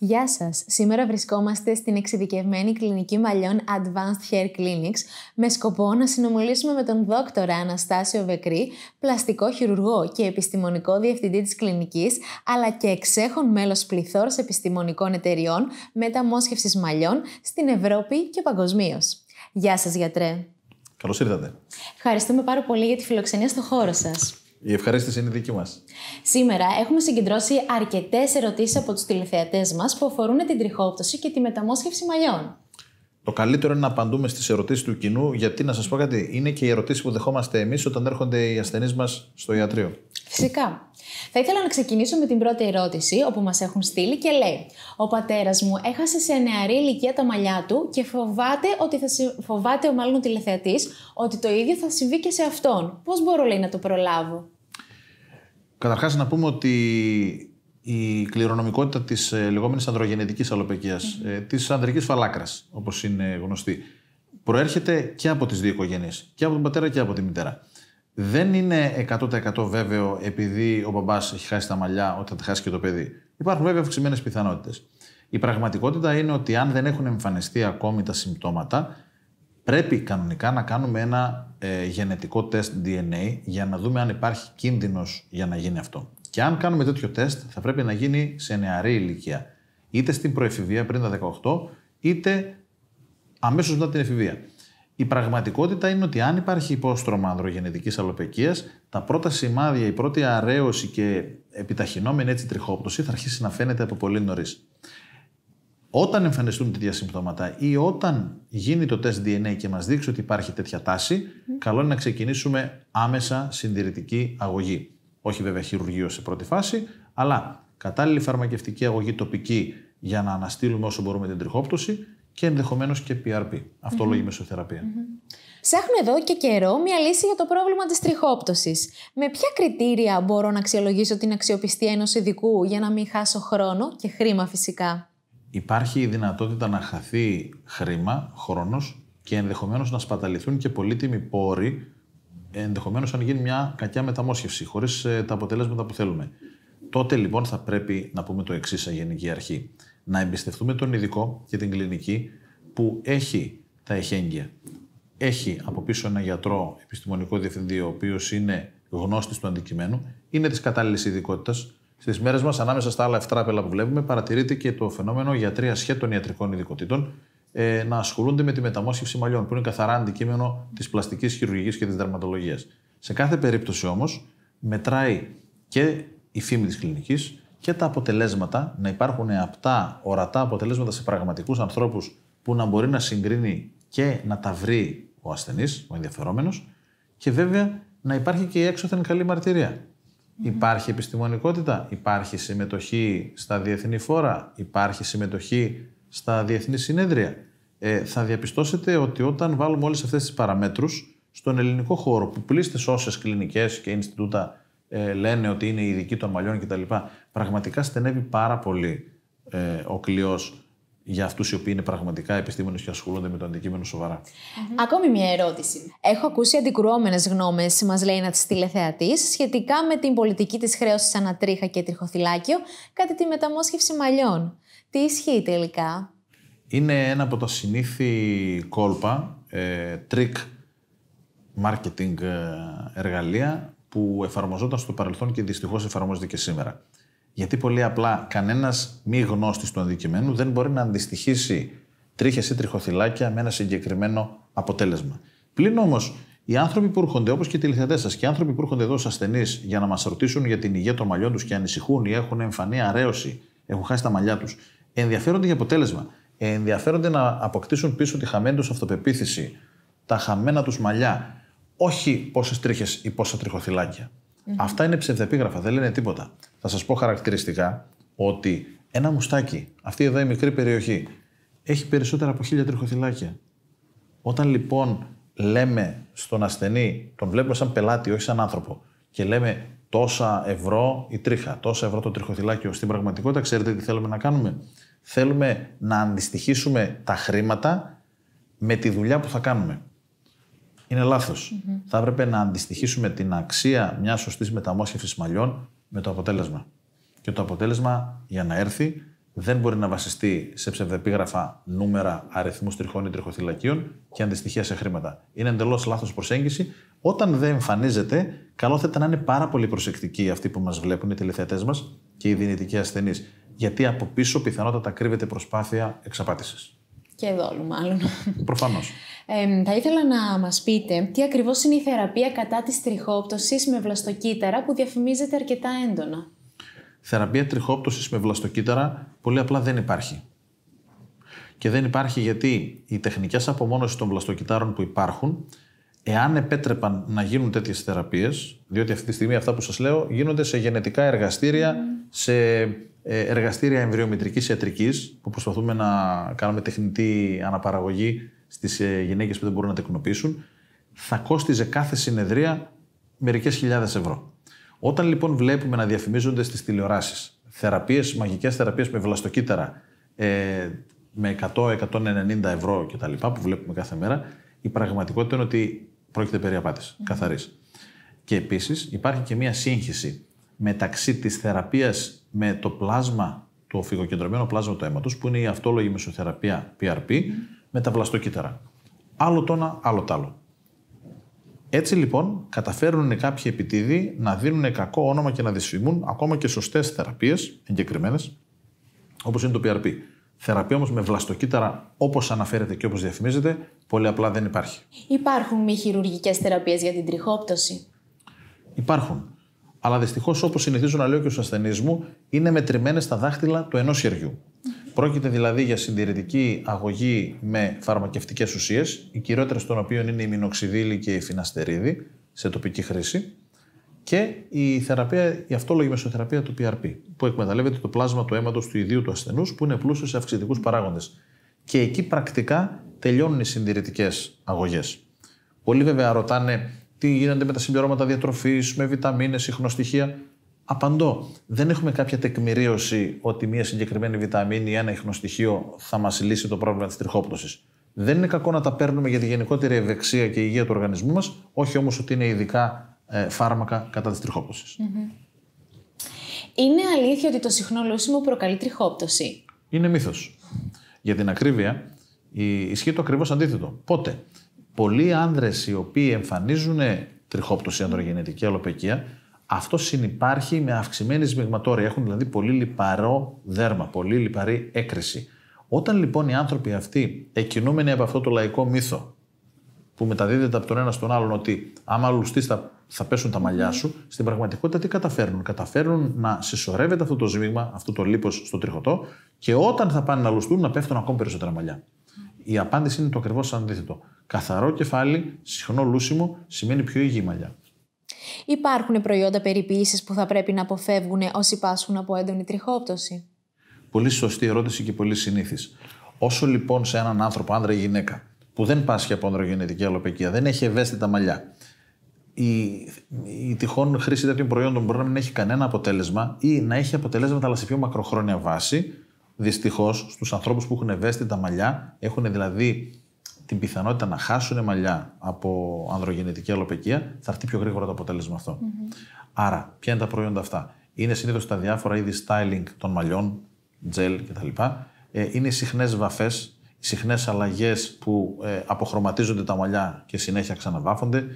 Γεια σας! Σήμερα βρισκόμαστε στην εξειδικευμένη κλινική μαλλιών Advanced Hair Clinics με σκοπό να συνομιλήσουμε με τον δόκτορα Αναστάσιο Βεκρή, πλαστικό χειρουργό και επιστημονικό διευθυντή της κλινικής, αλλά και εξέχων μέλος πληθώρας επιστημονικών εταιριών μεταμόσχευσης μαλλιών στην Ευρώπη και παγκοσμίως. Γεια σας γιατρέ! Καλώς ήρθατε! Ευχαριστούμε πάρα πολύ για τη φιλοξενία στο χώρο σας. Η ευχαρίστηση είναι δική μας. Σήμερα έχουμε συγκεντρώσει αρκετές ερωτήσεις από τους τηλεθεατές μας που αφορούν την τριχόπτωση και τη μεταμόσχευση μαλλιών. Το καλύτερο είναι να απαντούμε στις ερωτήσεις του κοινού, γιατί να σας πω κάτι, είναι και οι ερωτήσεις που δεχόμαστε εμείς όταν έρχονται οι ασθενείς μας στο ιατρείο. Φυσικά. Θα ήθελα να ξεκινήσω με την πρώτη ερώτηση, όπου μας έχουν στείλει και λέει: Ο πατέρας μου έχασε σε νεαρή ηλικία τα μαλλιά του και φοβάται, ότι θα συ... φοβάται ο μάλλον τηλεθεατής ότι το ίδιο θα συμβεί και σε αυτόν. Πώς μπορώ, λέει, να το προλάβω. Καταρχάς, να πούμε ότι η κληρονομικότητα της ε, λεγόμενης ανδρογενετικής ε, της ανδρικής φαλάκρας, όπως είναι γνωστή, προέρχεται και από τις δύο οικογένειες, και από τον πατέρα και από τη μητέρα δεν είναι 100% βέβαιο επειδή ο μπαμπάς έχει χάσει τα μαλλιά ότι θα τα χάσει και το παιδί. Υπάρχουν βέβαια αυξημένες πιθανότητες. Η πραγματικότητα είναι ότι αν δεν έχουν εμφανιστεί ακόμη τα συμπτώματα, πρέπει κανονικά να κάνουμε ένα ε, γενετικό τεστ DNA για να δούμε αν υπάρχει κίνδυνος για να γίνει αυτό. Και αν κάνουμε τέτοιο τεστ, θα πρέπει να γίνει σε νεαρή ηλικία. Είτε στην προεφηβεία πριν τα 18, είτε αμέσως μετά την εφηβεία. Η πραγματικότητα είναι ότι αν υπάρχει υπόστρωμα ανδρογενετικής αλλοπαικίας, τα πρώτα σημάδια, η πρώτη αρέωση και επιταχυνόμενη έτσι τριχόπτωση θα αρχίσει να φαίνεται από πολύ νωρίς. Όταν εμφανιστούν τέτοια συμπτώματα ή όταν γίνει το τεστ DNA και μας δείξει ότι υπάρχει τέτοια τάση, καλό είναι να ξεκινήσουμε άμεσα συντηρητική αγωγή. Όχι βέβαια χειρουργείο σε πρώτη φάση, αλλά κατάλληλη φαρμακευτική αγωγή τοπική για να αναστείλουμε όσο μπορούμε την τριχόπτωση και ενδεχομένως και PRP, αυτόλογη mm-hmm. μεσοθεραπεία. Mm-hmm. εδώ και καιρό μια λύση για το πρόβλημα της τριχόπτωσης. Με ποια κριτήρια μπορώ να αξιολογήσω την αξιοπιστία ενός ειδικού για να μην χάσω χρόνο και χρήμα φυσικά. Υπάρχει η δυνατότητα να χαθεί χρήμα, χρόνος και ενδεχομένως να σπαταληθούν και πολύτιμοι πόροι, ενδεχομένως αν γίνει μια κακιά μεταμόσχευση, χωρίς ε, τα αποτελέσματα που θέλουμε. Τότε λοιπόν θα πρέπει να πούμε το εξής σαν γενική αρχή να εμπιστευτούμε τον ειδικό και την κλινική που έχει τα εχέγγυα. Έχει από πίσω ένα γιατρό επιστημονικό διευθυντή, ο οποίος είναι γνώστης του αντικειμένου, είναι της κατάλληλης ειδικότητας. Στις μέρες μας, ανάμεσα στα άλλα εφτράπελα που βλέπουμε, παρατηρείται και το φαινόμενο σχέ σχέτων ιατρικών ειδικοτήτων ε, να ασχολούνται με τη μεταμόσχευση μαλλιών, που είναι καθαρά αντικείμενο της πλαστικής χειρουργικής και της δερματολογίας. Σε κάθε περίπτωση όμως, μετράει και η φήμη της κλινικής, και τα αποτελέσματα, να υπάρχουν απτά, ορατά αποτελέσματα σε πραγματικούς ανθρώπους που να μπορεί να συγκρίνει και να τα βρει ο ασθενής, ο ενδιαφερόμενος, και βέβαια να υπάρχει και η έξωθεν καλή Υπάρχει επιστημονικότητα, υπάρχει συμμετοχή στα διεθνή φόρα, υπάρχει συμμετοχή στα διεθνή συνέδρια. Ε, θα διαπιστώσετε ότι όταν βάλουμε όλες αυτές τις παραμέτρους στον ελληνικό χώρο που πλήστες όσες κλινικές και Ινστιτούτα ε, λένε ότι είναι ειδικοί των μαλλιών κτλ. Πραγματικά στενεύει πάρα πολύ ε, ο κλειός για αυτούς οι οποίοι είναι πραγματικά επιστήμονες και ασχολούνται με το αντικείμενο Ακόμη μια ερώτηση. Έχω ακούσει αντικρουόμενες γνώμες, μας λέει ένας τη τηλεθεατής, σχετικά με την πολιτική της χρέωσης ανατρίχα και τριχοθυλάκιο κατά τη μεταμόσχευση μαλλιών. Τι ισχύει τελικά. Είναι ένα από τα συνήθη κόλπα, ε, marketing ε, εργαλεία που εφαρμοζόταν στο παρελθόν και δυστυχώς εφαρμόζεται και σήμερα. Γιατί πολύ απλά κανένας μη γνώστης του αντικειμένου δεν μπορεί να αντιστοιχίσει τρίχες ή τριχοθυλάκια με ένα συγκεκριμένο αποτέλεσμα. Πλην όμως, οι άνθρωποι που έρχονται, όπως και οι τηλεθεατές σας, και οι άνθρωποι που έρχονται εδώ ως ασθενείς για να μας ρωτήσουν για την υγεία των μαλλιών τους και ανησυχούν ή έχουν εμφανή αρέωση, έχουν χάσει τα μαλλιά τους, ενδιαφέρονται για αποτέλεσμα. Ε, ενδιαφέρονται να αποκτήσουν πίσω τη χαμένη τους αυτοπεποίθηση, τα χαμένα τους μαλλιά, όχι πόσες τρίχες ή πόσα Αυτά είναι ψευδεπίγραφα, δεν λένε τίποτα. Θα σας πω χαρακτηριστικά ότι ένα μουστάκι, αυτή εδώ η μικρή περιοχή, έχει περισσότερα από χίλια τριχοθυλάκια. Όταν λοιπόν λέμε στον ασθενή, τον βλέπουμε σαν πελάτη, όχι σαν άνθρωπο, και λέμε τόσα ευρώ η τρίχα, τόσα ευρώ το τριχοθυλάκιο, στην πραγματικότητα ξέρετε τι θέλουμε να κάνουμε. Θέλουμε να αντιστοιχίσουμε τα χρήματα με τη δουλειά που θα κάνουμε ειναι λάθος. λάθος. Mm-hmm. Θα έπρεπε να αντιστοιχίσουμε την αξία μιας σωστής μεταμόσχευσης μαλλιών με το αποτέλεσμα. Και το αποτέλεσμα για να έρθει δεν μπορεί να βασιστεί σε ψευδεπίγραφα νούμερα αριθμούς τριχών ή τριχοθυλακίων και αντιστοιχεία σε χρήματα. Είναι εντελώς λάθος προσέγγιση. Όταν δεν εμφανίζεται, καλό θα ήταν να είναι πάρα πολύ προσεκτικοί αυτοί που μας βλέπουν, οι τηλεθεατές μας και οι δυνητικοί ασθενείς. Γιατί από πίσω πιθανότατα κρύβεται προσπάθεια εξαπάτησης. Και εδώ όλου μάλλον. Προφανώς. Ε, θα ήθελα να μας πείτε τι ακριβώς είναι η θεραπεία κατά της τριχόπτωσης με βλαστοκύτταρα που διαφημίζεται αρκετά έντονα. Θεραπεία τριχόπτωσης με βλαστοκύτταρα πολύ απλά δεν υπάρχει. Και δεν υπάρχει γιατί οι τεχνικές απομόνωσης των βλαστοκυτάρων που υπάρχουν, εάν επέτρεπαν να γίνουν τέτοιες θεραπείες, διότι αυτή τη στιγμή αυτά που σας λέω γίνονται σε γενετικά εργαστήρια, σε ε, εργαστήρια εμβριομητρικής ιατρικής που προσπαθούμε να κάνουμε τεχνητή αναπαραγωγή στις ε, γυναίκες που δεν μπορούν να τεκνοποιήσουν θα κόστιζε κάθε συνεδρία μερικές χιλιάδες ευρώ. Όταν λοιπόν βλέπουμε να διαφημίζονται στις τηλεοράσεις θεραπείες, μαγικές θεραπείες με βλαστοκύτταρα ε, με 100-190 ευρώ κτλ. που βλέπουμε κάθε μέρα, η πραγματικότητα είναι ότι πρόκειται περί απάτης, mm. καθαρής. Και επίσης υπάρχει και μία σύγχυση μεταξύ της θεραπείας με το πλάσμα, το φυγοκεντρωμένο πλάσμα του αίματος, που είναι η αυτόλογη μεσοθεραπεία PRP, με τα βλαστοκύτταρα. Άλλο τόνα, άλλο το άλλο. Έτσι λοιπόν καταφέρνουν κάποιοι επιτίδη να δίνουν κακό όνομα και να δυσφημούν ακόμα και σωστές θεραπείες, εγκεκριμένες, όπως είναι το PRP. Θεραπεία όμως με βλαστοκύτταρα, όπως αναφέρεται και όπως διαφημίζεται, πολύ απλά δεν υπάρχει. Υπάρχουν μη χειρουργικές θεραπείες για την τριχόπτωση. Υπάρχουν. Αλλά δυστυχώς, όπως συνηθίζω να λέω και στους ασθενείς μου, είναι μετρημένες στα δάχτυλα του ενός χεριού. Πρόκειται δηλαδή για συντηρητική αγωγή με φαρμακευτικές ουσίες, οι κυριότερες των οποίων είναι η μινοξιδίλη και η φιναστερίδη σε τοπική χρήση, και η θεραπεία, η αυτόλογη μεσοθεραπεία του PRP, που εκμεταλλεύεται το πλάσμα του αίματος του ιδίου του ασθενούς, που είναι πλούσιος σε αυξητικούς παράγοντες. Και εκεί πρακτικά τελειώνουν οι συντηρητικές αγωγές. Πολλοί βέβαια ρωτάνε τι γίνεται με τα συμπληρώματα διατροφής, με βιταμίνες, συχνοστοιχεία. Απαντώ. Δεν έχουμε κάποια τεκμηρίωση ότι μια συγκεκριμένη βιταμίνη ή ένα ιχνοστοιχείο θα μας λύσει το πρόβλημα της τριχόπτωσης. Δεν είναι κακό να τα παίρνουμε για τη γενικότερη ευεξία και υγεία του οργανισμού μας, όχι όμως ότι είναι ειδικά ε, φάρμακα κατά της τριχοπτωση mm-hmm. Είναι αλήθεια ότι το συχνό λούσιμο προκαλεί τριχόπτωση. Είναι μύθος. Για την ακρίβεια, ισχύει το ακριβώς αντίθετο. Πότε πολλοί άνδρες οι οποίοι εμφανίζουν ε, τριχόπτωση, ανδρογενετική αλοπαικία, αυτό συνεπάρχει με αυξημένη σμιγματόρια. Έχουν δηλαδή πολύ λιπαρό δέρμα, πολύ λιπαρή έκρηση. Όταν λοιπόν οι άνθρωποι αυτοί, εκκινούμενοι από αυτό το λαϊκό μύθο, που μεταδίδεται από τον ένα στον άλλον ότι άμα λουστεί θα, θα πέσουν τα μαλλιά σου, στην πραγματικότητα τι καταφέρνουν. Καταφέρνουν να συσσωρεύεται αυτό το σμίγμα, αυτό το λίπος στο τριχωτό και όταν θα πάνε να λουστούν να πέφτουν ακόμη περισσότερα μαλλιά. Η απάντηση είναι το ακριβώς αντίθετο. Καθαρό κεφάλι, συχνό λούσιμο σημαίνει πιο υγιή μαλλιά. Υπάρχουν προϊόντα περιποίησης που θα πρέπει να αποφεύγουν όσοι πάσχουν από έντονη τριχόπτωση. Πολύ σωστή ερώτηση και πολύ συνήθις. Όσο λοιπόν σε έναν άνθρωπο, άντρα ή γυναίκα, που δεν πάσχει από ανδρογενετική αλλοπαικία, δεν έχει ευαίσθητα μαλλιά, η, η τυχόν χρήση τέτοιων προϊόντων μπορεί να μην έχει κανένα αποτέλεσμα ή να έχει αποτελέσματα αλλά σε πιο μακροχρόνια βάση Δυστυχώς, στους ανθρώπους που έχουν ευαίσθητα μαλλιά, έχουν δηλαδή την πιθανότητα να χάσουν μαλλιά από ανδρογεννητική αλλοπαικία, θα έρθει πιο γρήγορα το αποτέλεσμα Άρα, ποια είναι τα προϊόντα αυτά. Είναι συνήθως τα διάφορα είδη styling των μαλλιών, gel κτλ. Ε, είναι οι συχνές βαφές, οι συχνές αλλαγές που ε, αποχρωματίζονται τα μαλλιά και συνέχεια ξαναβάφονται.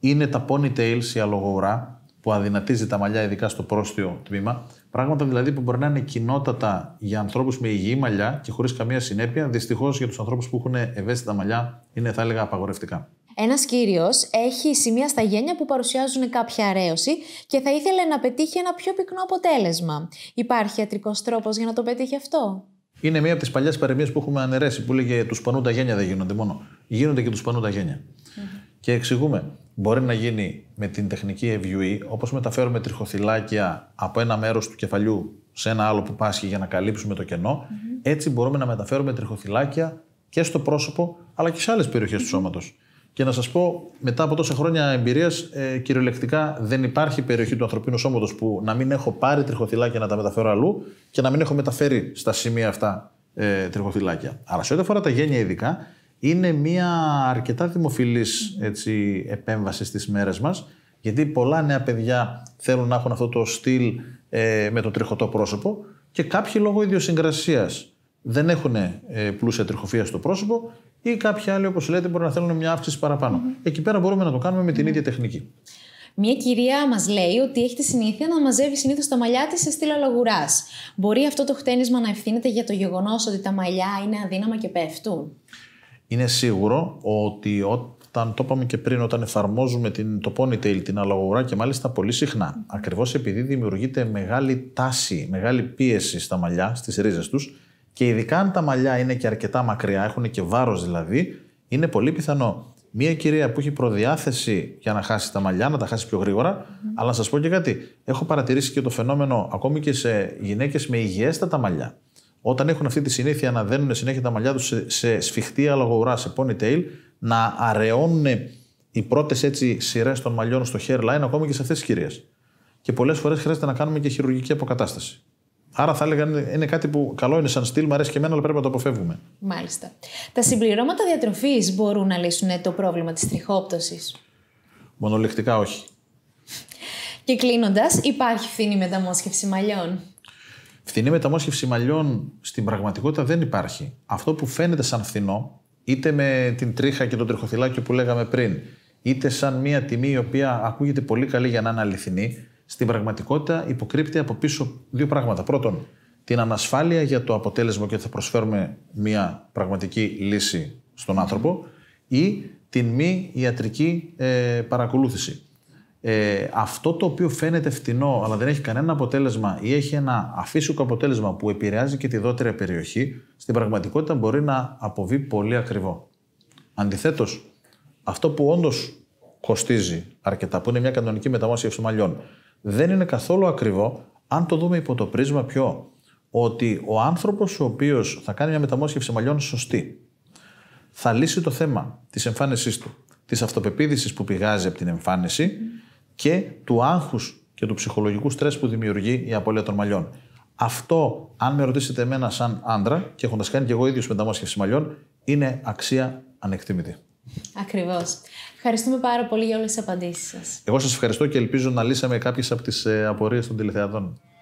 Είναι τα ponytails, η αλογοουρά που αδυνατίζει τα μαλλιά, ειδικά στο πρόστιο τμήμα. Πράγματα δηλαδή που μπορεί να είναι κοινότατα για ανθρώπους με υγιή μαλλιά και χωρίς καμία συνέπεια, δυστυχώς για τους ανθρώπους που έχουν ευαίσθητα μαλλιά είναι, θα έλεγα, απαγορευτικά. Ένας κύριος έχει σημεία στα γένια που παρουσιάζουν κάποια αρέωση και θα ήθελε να πετύχει ένα πιο πυκνό αποτέλεσμα. Υπάρχει ιατρικός τρόπος για να το πετύχει αυτό. Είναι μία από τις παλιές παροιμίες που έχουμε αναιρέσει, που λέγε Τους πανούν τα γένια δεν γίνονται μόνο. Γίνονται και τους πανούν τα γένια. Mm-hmm. Και εξηγούμε μπορεί να γίνει με την τεχνική EVUE, όπως μεταφέρουμε τριχοθυλάκια από ένα μέρος του κεφαλιού σε ένα άλλο που πάσχει για να καλύψουμε το κενο έτσι μπορούμε να μεταφέρουμε τριχοθυλάκια και στο πρόσωπο, αλλά και σε άλλες του σώματος. Και να σας πω, μετά από τόσα χρόνια εμπειρίας, ε, κυριολεκτικά δεν υπάρχει περιοχή του ανθρωπίνου σώματος που να μην έχω πάρει τριχοθυλάκια να τα μεταφέρω αλλού και να μην έχω μεταφέρει στα σημεία αυτά ε, τριχοθυλάκια. Αλλά σε ό,τι αφορά τα γένεια ειδικά, είναι μια αρκετά δημοφιλής επέμβαση στις μέρες μας, γιατί πολλά νέα παιδιά θέλουν να έχουν αυτό το στυλ ε, με το τριχωτό πρόσωπο και κάποιοι λόγω ιδιοσυγκρασίας δεν έχουν ε, πλούσια τριχοφία στο πρόσωπο ή κάποιοι άλλοι, όπως λέτε, μπορεί να θέλουν μια αύξηση παραπάνω. Mm. Εκεί πέρα μπορούμε να το κάνουμε με την ίδια τεχνική. Μια κυρία μας λέει ότι έχει τη συνήθεια να μαζεύει συνήθως τα μαλλιά της σε στήλα λαγουράς. Μπορεί αυτό το χτένισμα να ευθύνεται για το γεγονός ότι τα μαλλιά είναι αδύναμα και πέφτουν είναι σίγουρο ότι όταν το είπαμε και πριν, όταν εφαρμόζουμε την, το ponytail, την αλλαγορά και μάλιστα πολύ συχνά, ακριβώς επειδή δημιουργείται μεγάλη τάση, μεγάλη πίεση στα μαλλιά, στις ρίζες τους και ειδικά αν τα μαλλιά είναι και αρκετά μακριά, έχουν και βάρος δηλαδή, είναι πολύ πιθανό Μία κυρία που έχει προδιάθεση για να χάσει τα μαλλιά, να τα χάσει πιο γρήγορα. Αλλά να σας πω και κάτι. Έχω παρατηρήσει και το φαινόμενο ακόμη και σε γυναίκες με υγιέστατα μαλλιά όταν έχουν αυτή τη συνήθεια να δένουν συνέχεια τα μαλλιά τους σε, σε σφιχτή αλογοουρά, σε ponytail, να αραιώνουν οι πρώτες έτσι σειρές των μαλλιών στο hairline ακόμα και σε αυτές τις κυρίες. Και πολλές φορές χρειάζεται να κάνουμε και χειρουργική αποκατάσταση. Άρα θα έλεγα είναι κάτι που καλό είναι σαν στυλ, μου αρέσει και εμένα, αλλά πρέπει να το αποφεύγουμε. Μάλιστα. Τα συμπληρώματα διατροφής μπορούν να λύσουν ε, το πρόβλημα της τριχόπτωσης. Μονολεκτικά όχι. Και κλείνοντας, υπάρχει φθηνή μεταμόσχευση μαλλιών. Φθηνή μεταμόσχευση μαλλιών στην πραγματικότητα δεν υπάρχει. Αυτό που φαίνεται σαν φθηνό, είτε με την τρίχα και τον τριχοθυλάκιο που λέγαμε πριν, είτε σαν μια τιμή η οποία ακούγεται πολύ καλή για να είναι αληθινή, στην πραγματικότητα υποκρύπτει από πίσω δύο πράγματα. Πρώτον, την ανασφάλεια για το αποτέλεσμα και θα προσφέρουμε μια πραγματική λύση στον άνθρωπο ή την μη ιατρική ε, παρακολούθηση ε, αυτό το οποίο φαίνεται φτηνό αλλά δεν έχει κανένα αποτέλεσμα ή έχει ένα αφύσικο αποτέλεσμα που επηρεάζει και τη δότερη περιοχή, στην πραγματικότητα μπορεί να αποβεί πολύ ακριβό. Αντιθέτως, αυτό που όντως κοστίζει αρκετά, που είναι μια κανονική μεταμόσχευση μαλλιών, δεν είναι καθόλου ακριβό αν το δούμε υπό το πρίσμα πιο Ότι ο άνθρωπος ο οποίος θα κάνει μια μεταμόσχευση μαλλιών σωστή, θα λύσει το θέμα της εμφάνισής του, της αυτοπεποίθησης που πηγάζει από την εμφάνιση και του άγχους και του ψυχολογικού στρες που δημιουργεί η απώλεια των μαλλιών. Αυτό, αν με ρωτήσετε εμένα σαν άντρα και έχοντας κάνει και εγώ ίδιος μεταμόσχευση μαλλιών, είναι αξία ανεκτήμητη. Ακριβώς. Ευχαριστούμε πάρα πολύ για όλες τις απαντήσεις σας. Εγώ σας ευχαριστώ και ελπίζω να λύσαμε κάποιες από τις ε, απορίες των τηλεθεατών.